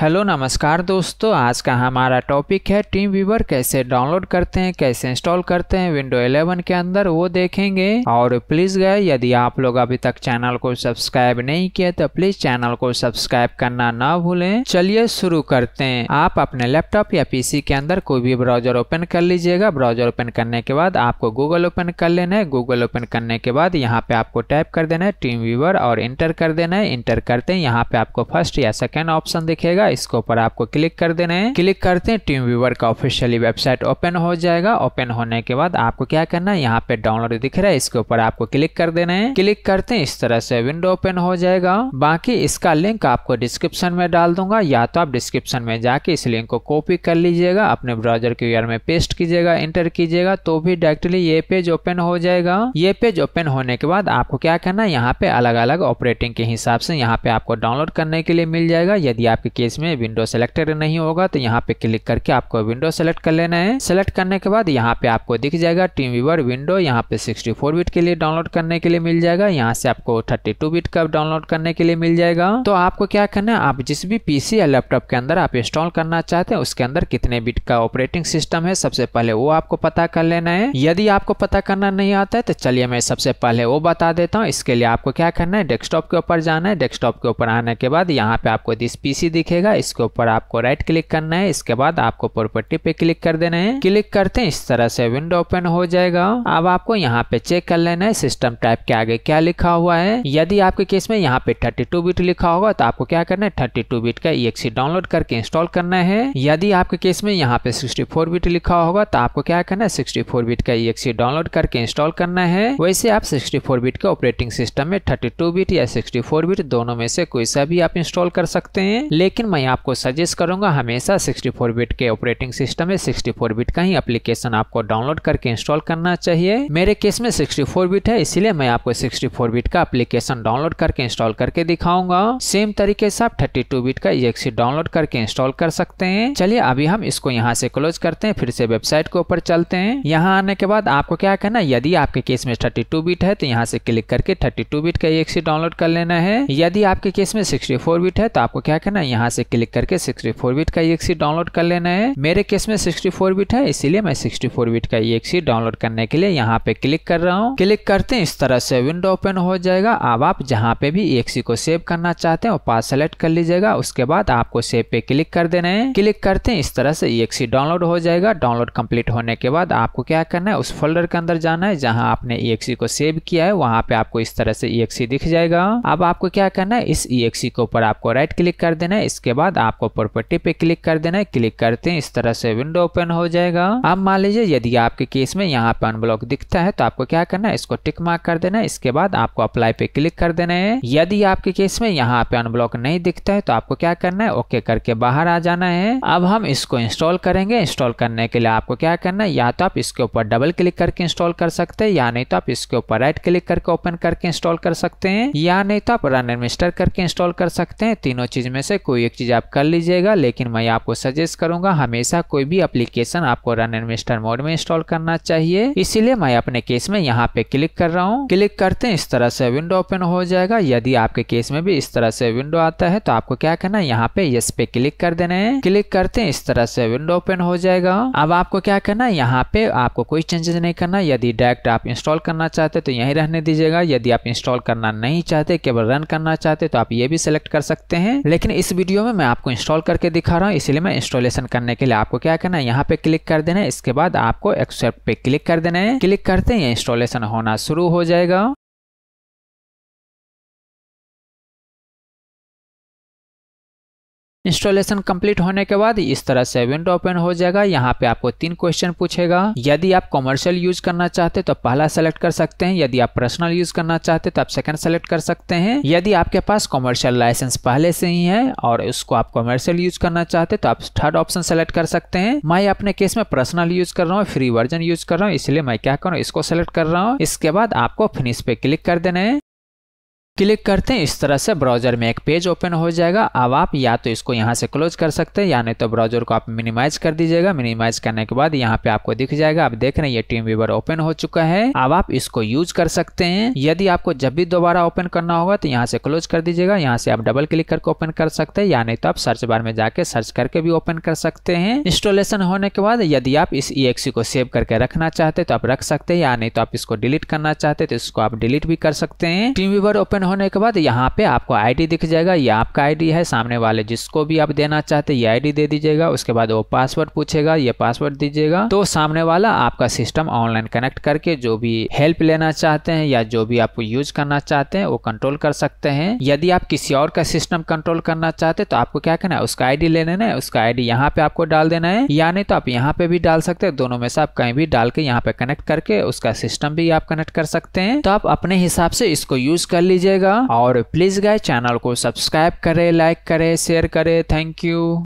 hello नमस्कार दोस्तों आज का हमारा टॉपिक है टीम वीवर कैसे डाउनलोड करते हैं कैसे इंस्टॉल करते हैं विंडो 11 के अंदर वो देखेंगे और प्लीज़ गए यदि आप लोग अभी तक चैनल को सब्सक्राइब नहीं किया तो प्लीज़ चैनल को सब्सक्राइब करना ना भूलें चलिए शुरू करते हैं आप अपने लैपटॉप या पीसी के अंदर कोई भी ब्राउजर ओपन कर लीजिएगा ब्राउजर ओपन करने के बाद आपको गूगल ओपन कर लेना है गूगल ओपन करने के बाद यहाँ पे आपको टाइप कर देना है टीम वीवर और इंटर कर देना है इंटर करते हैं यहाँ पे आपको फर्स्ट या सेकेंड ऑप्शन दिखेगा जाएगा इसके ऊपर आपको क्लिक कर देना है क्लिक करते हैं टीम व्यूवर का ऑफिशियली वेबसाइट ओपन हो जाएगा ओपन होने के बाद आपको क्या करना है यहाँ पे डाउनलोड दिख रहा है इसके ऊपर आपको क्लिक कर देना है क्लिक करते हैं इस तरह से विंडो ओपन हो जाएगा बाकी इसका लिंक आपको डिस्क्रिप्शन में डाल दूंगा या तो आप डिस्क्रिप्शन में जाके इस लिंक को कॉपी कर लीजिएगा अपने ब्राउजर के यूआर में पेस्ट कीजिएगा एंटर कीजिएगा तो भी डायरेक्टली ये पेज ओपन हो जाएगा ये पेज ओपन होने के बाद आपको क्या करना है यहाँ पे अलग अलग ऑपरेटिंग के हिसाब से यहाँ पे आपको डाउनलोड करने के लिए मिल जाएगा यदि आपके केस इसमें विंडो सेलेक्टेड नहीं होगा तो यहाँ पे क्लिक करके आपको विंडो सेलेक्ट कर लेना है सेलेक्ट करने के बाद यहाँ पे आपको दिख जाएगा टीम व्यूवर विंडो यहाँ पे 64 बिट के लिए डाउनलोड करने के लिए मिल जाएगा यहाँ से आपको 32 बिट का डाउनलोड करने के लिए मिल जाएगा तो आपको क्या करना है आप जिस भी पीसी या लैपटॉप के अंदर आप इंस्टॉल करना चाहते हैं उसके अंदर कितने बिट का ऑपरेटिंग सिस्टम है सबसे पहले वो आपको पता कर लेना है यदि आपको पता करना नहीं आता है तो चलिए मैं सबसे पहले वो बता देता हूँ इसके लिए आपको क्या करना है डेस्कटॉप के ऊपर जाना है डेस्कटॉप के ऊपर आने के बाद यहाँ पे आपको दिस पीसी दिखेगा जाएगा इसके ऊपर आपको राइट क्लिक करना है इसके बाद आपको प्रॉपर्टी पे क्लिक कर देना है क्लिक करते हैं इस तरह से विंडो ओपन हो जाएगा अब आपको यहाँ पे चेक कर लेना है सिस्टम टाइप के आगे क्या लिखा हुआ है यदि आपके केस में यहाँ पे 32 बिट लिखा होगा तो आपको क्या करना है 32 बिट का ई डाउनलोड करके इंस्टॉल करना है यदि आपके केस में यहाँ पे 64 बिट लिखा होगा तो आपको क्या करना है 64 बिट का ई डाउनलोड करके इंस्टॉल करना है वैसे आप 64 बिट के ऑपरेटिंग सिस्टम में 32 बिट या 64 बिट दोनों में से कोई सा भी आप इंस्टॉल कर सकते हैं लेकिन मैं आपको सजेस्ट करूंगा हमेशा 64 बिट के ऑपरेटिंग सिस्टम में 64 बिट का ही एप्लीकेशन आपको डाउनलोड करके इंस्टॉल करना चाहिए मेरे केस में 64 बिट है इसलिए मैं आपको 64 बिट का एप्लीकेशन डाउनलोड करके इंस्टॉल करके दिखाऊंगा सेम तरीके से आप 32 बिट का ई डाउनलोड करके इंस्टॉल कर सकते हैं चलिए अभी हम इसको यहाँ से क्लोज करते हैं फिर से वेबसाइट के ऊपर चलते हैं यहाँ आने के बाद आपको क्या कहना यदि आपके केस में 32 बिट है तो यहाँ से क्लिक करके 32 बिट का ई डाउनलोड कर लेना है यदि आपके केस में 64 बिट है तो आपको क्या करना यहाँ से क्लिक करके 64 बिट का ई डाउनलोड कर लेना है मेरे केस में 64 बिट है इसीलिए मैं 64 बिट का ई डाउनलोड करने के लिए यहाँ पे क्लिक कर रहा हूँ क्लिक करते हैं इस तरह से विंडो ओपन हो जाएगा अब आप जहाँ पे भी ई को सेव करना चाहते हो पास सेलेक्ट कर लीजिएगा उसके बाद आपको सेव पे क्लिक कर देना है क्लिक करते हैं इस तरह से ई डाउनलोड हो जाएगा डाउनलोड कम्प्लीट होने के बाद आपको क्या करना है उस फोल्डर के अंदर जाना है जहाँ आपने ई को सेव किया है वहाँ पे आपको इस तरह से ई दिख जाएगा अब आपको क्या करना है इस ई के ऊपर आपको राइट क्लिक कर देना है इसके बाद आपको प्रॉपर्टी पे क्लिक कर देना है क्लिक करते हैं इस तरह से विंडो ओपन हो जाएगा अब मान लीजिए यदि आपके केस में यहाँ पे अनब्लॉक दिखता है तो आपको क्या करना है इसको टिक मार्क कर देना है इसके बाद आपको अप्लाई पे क्लिक कर देना है यदि आपके केस में यहाँ पे अनब्लॉक नहीं दिखता है तो आपको क्या करना है ओके करके बाहर आ जाना है अब हम इसको इंस्टॉल करेंगे इंस्टॉल करने के लिए आपको क्या करना है या तो आप इसके ऊपर डबल क्लिक करके इंस्टॉल कर सकते हैं या नहीं तो आप इसके ऊपर राइट क्लिक करके ओपन करके इंस्टॉल कर सकते हैं या नहीं तो आप रन एडमिस्टर करके इंस्टॉल कर सकते हैं तीनों चीज में से कोई एक चीज चीज़ आप कर लीजिएगा लेकिन मैं आपको सजेस्ट करूंगा हमेशा कोई भी एप्लीकेशन आपको रन इन्वेस्टर मोड में इंस्टॉल करना चाहिए इसीलिए मैं अपने केस में यहाँ पे क्लिक कर रहा हूँ क्लिक करते हैं इस तरह से विंडो ओपन हो जाएगा यदि आपके केस में भी इस तरह से विंडो आता है तो आपको क्या करना है यहाँ पे यस पे क्लिक कर देना है क्लिक करते हैं इस तरह से विंडो ओपन हो जाएगा अब आपको क्या करना है यहाँ पे आपको कोई चेंजेस नहीं करना यदि डायरेक्ट आप इंस्टॉल करना चाहते तो यही रहने दीजिएगा यदि आप इंस्टॉल करना नहीं चाहते केवल रन करना चाहते तो आप ये भी सिलेक्ट कर सकते हैं लेकिन इस वीडियो में मैं आपको इंस्टॉल करके दिखा रहा हूँ इसलिए मैं इंस्टॉलेशन करने के लिए आपको क्या करना है यहाँ पे क्लिक कर देना है इसके बाद आपको एक्सेप्ट पे क्लिक कर देना है क्लिक करते ही इंस्टॉलेशन होना शुरू हो जाएगा इंस्टॉलेशन कंप्लीट होने के बाद इस तरह से विंडो ओपन हो जाएगा यहाँ पे आपको तीन क्वेश्चन पूछेगा यदि आप कॉमर्शियल यूज करना चाहते तो पहला सेलेक्ट कर सकते हैं यदि आप पर्सनल यूज करना चाहते तो आप सेकंड सेलेक्ट कर सकते हैं यदि आपके पास कॉमर्शियल लाइसेंस पहले से ही है और उसको आप कॉमर्शियल यूज करना चाहते तो आप थर्ड ऑप्शन सेलेक्ट कर सकते हैं मैं अपने केस में पर्सनल यूज कर रहा हूँ फ्री वर्जन यूज कर रहा हूँ इसलिए मैं क्या करूँ इसको सेलेक्ट कर रहा हूँ इसके बाद आपको फिनिश पे क्लिक कर देना है क्लिक करते हैं इस तरह से ब्राउजर में एक पेज ओपन हो जाएगा अब आप या तो इसको यहाँ से क्लोज कर सकते हैं या नहीं तो ब्राउजर को आप मिनिमाइज कर दीजिएगा मिनिमाइज करने के बाद यहाँ पे आपको दिख जाएगा आप देख रहे हैं ये टीम व्यूवर ओपन हो चुका है अब आप इसको यूज कर सकते हैं यदि आपको जब भी दोबारा ओपन करना होगा तो यहाँ से क्लोज कर दीजिएगा यहाँ से आप डबल क्लिक करके ओपन कर सकते हैं या नहीं तो आप सर्च बार में जाके सर्च करके भी ओपन कर सकते हैं इंस्टॉलेशन होने के बाद यदि आप इस ई को सेव करके रखना चाहते तो आप रख सकते हैं या नहीं तो आप इसको डिलीट करना चाहते तो इसको आप डिलीट भी कर सकते हैं टीम व्यूवर ओपन होने के बाद यहाँ पे आपको आईडी दिख जाएगा ये आपका आईडी है सामने वाले जिसको भी आप देना चाहते ये आईडी दे दीजिएगा उसके बाद वो पासवर्ड पूछेगा ये पासवर्ड दीजिएगा तो सामने वाला आपका सिस्टम ऑनलाइन कनेक्ट करके जो भी हेल्प लेना चाहते हैं या जो भी आपको यूज करना चाहते हैं वो कंट्रोल कर सकते हैं यदि आप किसी और का सिस्टम कंट्रोल करना चाहते तो आपको क्या करना है उसका आईडी ले लेना है उसका आईडी यहाँ पे आपको डाल देना है या नहीं तो आप यहाँ पे भी डाल सकते हैं दोनों में से आप कहीं भी डाल के यहाँ पे कनेक्ट करके उसका सिस्टम भी आप कनेक्ट कर सकते हैं तो आप अपने हिसाब से इसको यूज कर लीजिए मिलेगा और प्लीज गाय चैनल को सब्सक्राइब करे लाइक करे शेयर करे थैंक यू